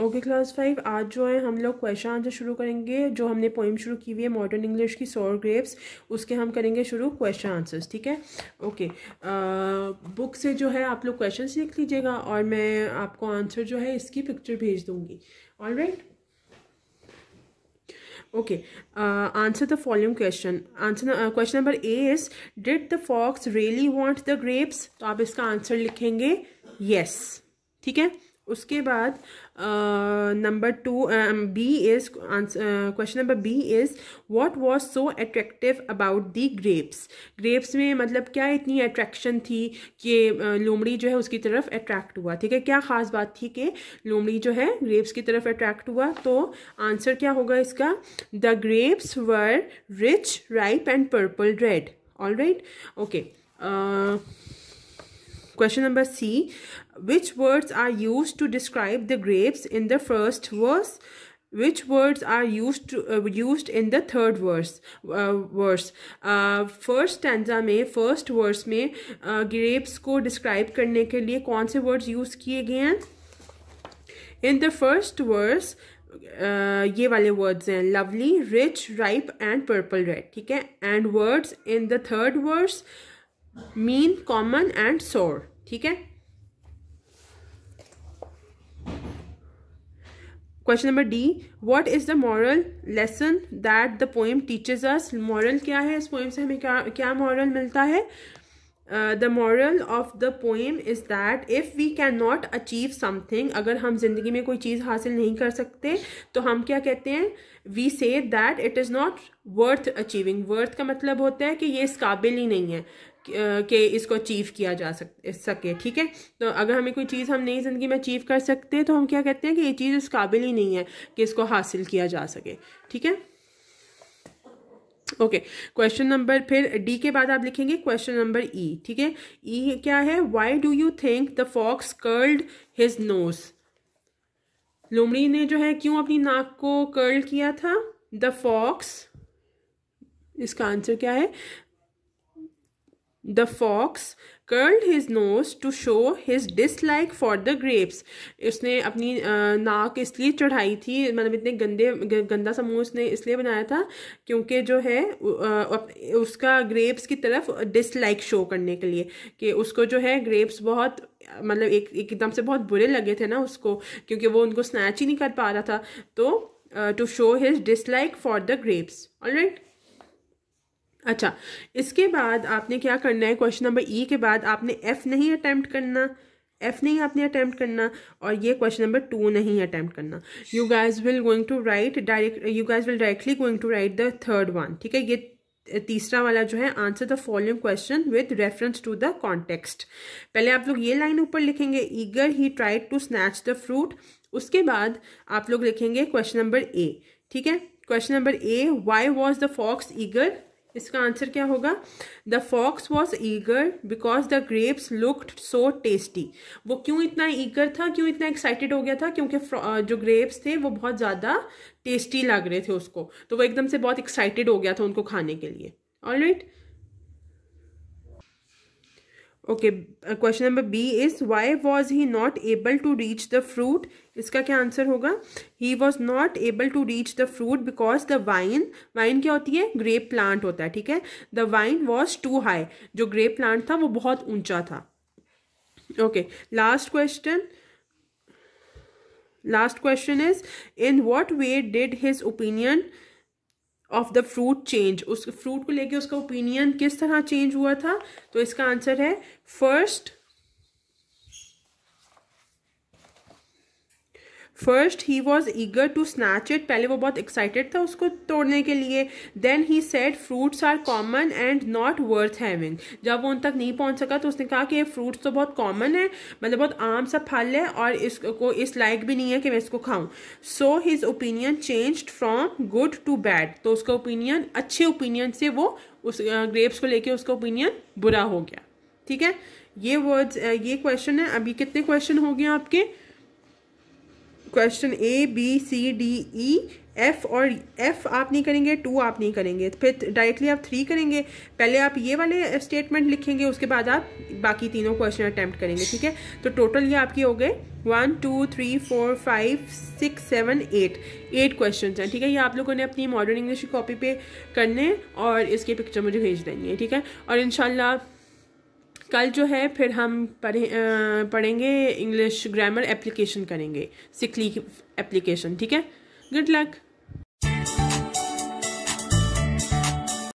Okay class five आज जो है हम लोग क्वेश्चन आंसर शुरू करेंगे जो हमने पोइम शुरू की हुई है मॉडर्न इंग्लिश की सोर ग्रेप्स उसके हम करेंगे शुरू क्वेश्चन आंसर्स ठीक है ओके बुक से जो है आप लोग क्वेश्चन लिख लीजिएगा और मैं आपको आंसर जो है इसकी पिक्चर भेज दूँगी all right answer the following question answer question number A is did the fox really the the grapes तो आप इसका आंसर लिखेंगे yes ठीक है उसके बाद number two B is answer question number B is what was so attractive about the grapes grapes में मतलब क्या इतनी अट्रैक्शन थी कि लोमड़ी जो है उसकी तरफ अट्रैक्ट हुआ ठीक है क्या ख़ास बात थी कि लोमड़ी जो है ग्रेप्स की तरफ अट्रैक्ट हुआ तो आंसर क्या होगा इसका the grapes were rich ripe and purple red all right okay Question number C. Which words are used to describe the grapes in the first verse? Which words are used to, uh, used in the third verse? Uh, verse uh, first stanza में first verse में uh, grapes को describe करने के लिए कौन से words use किए गए हैं In the first verse Uh, ये वाले वर्ड्स हैं lovely rich ripe and purple red ठीक है and words in the third words mean common and sour ठीक है question number D what is the moral lesson that the poem teachers us moral क्या है इस poem से हमें क्या क्या मॉरल मिलता है the moral of the poem is that if we can not achieve something अगर हम ज़िंदगी में कोई चीज़ हासिल नहीं कर सकते तो हम क्या कहते हैं we say that it is not worth achieving worth का मतलब होता है कि ये इस काबिल ही नहीं है के इसको अचीव किया जा सक सके ठीक है तो अगर हमें कोई चीज़ हम नई ज़िंदगी में अचीव कर सकते तो हम क्या कहते हैं कि ये चीज़ इस काबिल ही नहीं है कि इसको हासिल किया जा सके ठीक है ओके क्वेश्चन नंबर फिर डी के बाद आप लिखेंगे क्वेश्चन नंबर ई ठीक है ई e क्या है why do you think the fox curled his nose लोमड़ी ने जो है क्यों अपनी नाक को कर्ल किया था द फॉक्स इसका आंसर क्या है The fox curled his nose to show his dislike for the grapes. उसने अपनी नाक इसलिए चढ़ाई थी मतलब इतने गंदे गंदा सा मुँह उसने इसलिए बनाया था क्योंकि जो है उसका ग्रेप्स की तरफ डिसलाइक शो करने के लिए कि उसको जो है ग्रेप्स बहुत मतलब एक एकदम से बहुत बुरे लगे थे ना उसको क्योंकि वो उनको स्नैच ही नहीं कर पा रहा था तो to show his for for the grapes right. अच्छा इसके बाद आपने क्या करना है क्वेश्चन नंबर ई के बाद आपने एफ नहीं अटैम्प्ट करना एफ नहीं आपने अटैम्प्ट करना और ये क्वेश्चन नंबर टू नहीं अटैम्प्ट करना you guys will going to write direct you guys will directly going to write the third one ठीक है ये तीसरा वाला जो है answer the following question with reference to the context पहले आप लोग ये लाइन ऊपर लिखेंगे eager he tried to snatch the fruit उसके बाद आप लोग लिखेंगे क्वेश्चन नंबर ए ठीक है question number A why was the fox eager इसका आंसर क्या होगा the fox was eager because the grapes looked so tasty वो क्यों इतना ईगर था क्यों इतना एक्साइटेड हो गया था क्योंकि जो ग्रेप्स थे वो बहुत ज़्यादा टेस्टी लग रहे थे उसको तो वो एकदम से बहुत एक्साइटेड हो गया था उनको खाने के लिए all right right? Okay question number B is why was he not able to reach the fruit इसका क्या आंसर होगा he was not able to reach the fruit because the vine vine क्या होती है ग्रेप प्लांट होता है ठीक है the vine was too high जो ग्रेप प्लांट था वो बहुत ऊंचा था okay last question last question is in what way did his opinion of the fruit change उस फ्रूट को लेके उसका ओपिनियन किस तरह चेंज हुआ था तो इसका आंसर है first first he was eager to snatch it पहले वो बहुत एक्साइटेड था उसको तोड़ने के लिए then he said fruits are common and not worth having जब वो उन तक नहीं पहुंच सका तो उसने कहा कि ये फ्रूट्स तो बहुत कॉमन है मतलब बहुत आम सा फल है और इसको इस लाइक भी नहीं है कि मैं इसको खाऊं so his opinion change from good to bad तो उसका ओपिनियन अच्छे ओपिनियन से वो उस ग्रेप्स को लेके उसका ओपिनियन बुरा हो गया ठीक है ये वर्ड्स ये क्वेश्चन है अभी कितने क्वेश्चन हो गए आपके question A B C D E F और एफ आप नहीं करेंगे टू आप नहीं करेंगे फिर डायरेक्टली आप थ्री करेंगे पहले आप ये वाले स्टेटमेंट लिखेंगे उसके बाद आप बाकी तीनों क्वेश्चन अटैम्प्ट करेंगे ठीक है तो टोटल ये आपके हो गए one two three four five six seven eight eight question हैं ठीक है ये आप लोगों ने अपनी मॉडर्न इंग्लिश की कॉपी पे करने और इसके पिक्चर मुझे भेज देनी है ठीक है और इनशाला कल जो है फिर हम पढ़े पढ़ेंगे इंग्लिश ग्रामर एप्लीकेशन करेंगे सिकली एप्लीकेशन ठीक है गुड लक